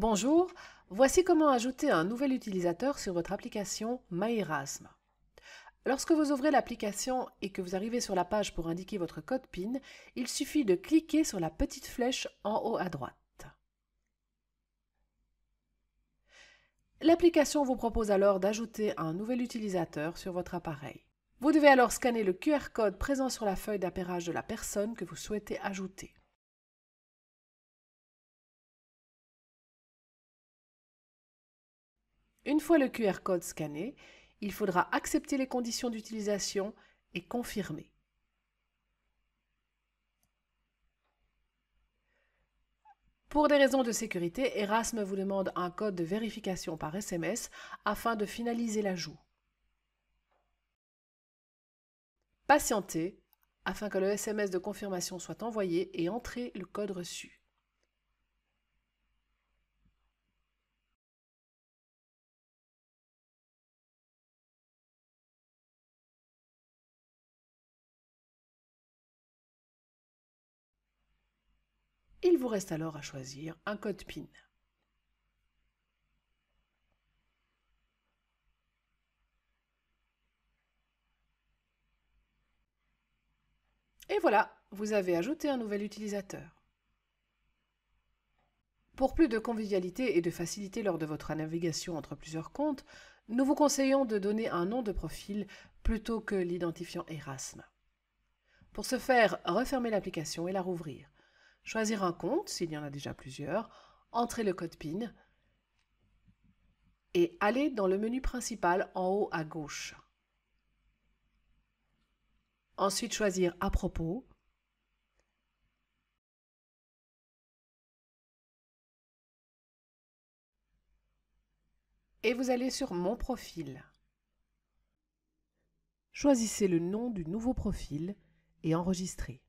Bonjour, voici comment ajouter un nouvel utilisateur sur votre application MyErasme. Lorsque vous ouvrez l'application et que vous arrivez sur la page pour indiquer votre code PIN, il suffit de cliquer sur la petite flèche en haut à droite. L'application vous propose alors d'ajouter un nouvel utilisateur sur votre appareil. Vous devez alors scanner le QR code présent sur la feuille d'appairage de la personne que vous souhaitez ajouter. Une fois le QR code scanné, il faudra accepter les conditions d'utilisation et confirmer. Pour des raisons de sécurité, Erasme vous demande un code de vérification par SMS afin de finaliser l'ajout. Patientez afin que le SMS de confirmation soit envoyé et entrez le code reçu. Il vous reste alors à choisir un code PIN. Et voilà, vous avez ajouté un nouvel utilisateur. Pour plus de convivialité et de facilité lors de votre navigation entre plusieurs comptes, nous vous conseillons de donner un nom de profil plutôt que l'identifiant Erasme. Pour ce faire, refermez l'application et la rouvrir choisir un compte, s'il y en a déjà plusieurs, entrer le code PIN et aller dans le menu principal en haut à gauche. Ensuite, choisir à propos. Et vous allez sur Mon profil. Choisissez le nom du nouveau profil et enregistrez.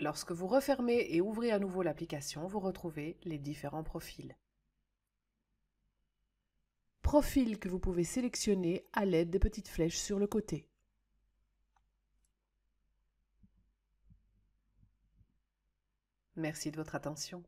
Lorsque vous refermez et ouvrez à nouveau l'application, vous retrouvez les différents profils. Profils que vous pouvez sélectionner à l'aide des petites flèches sur le côté. Merci de votre attention.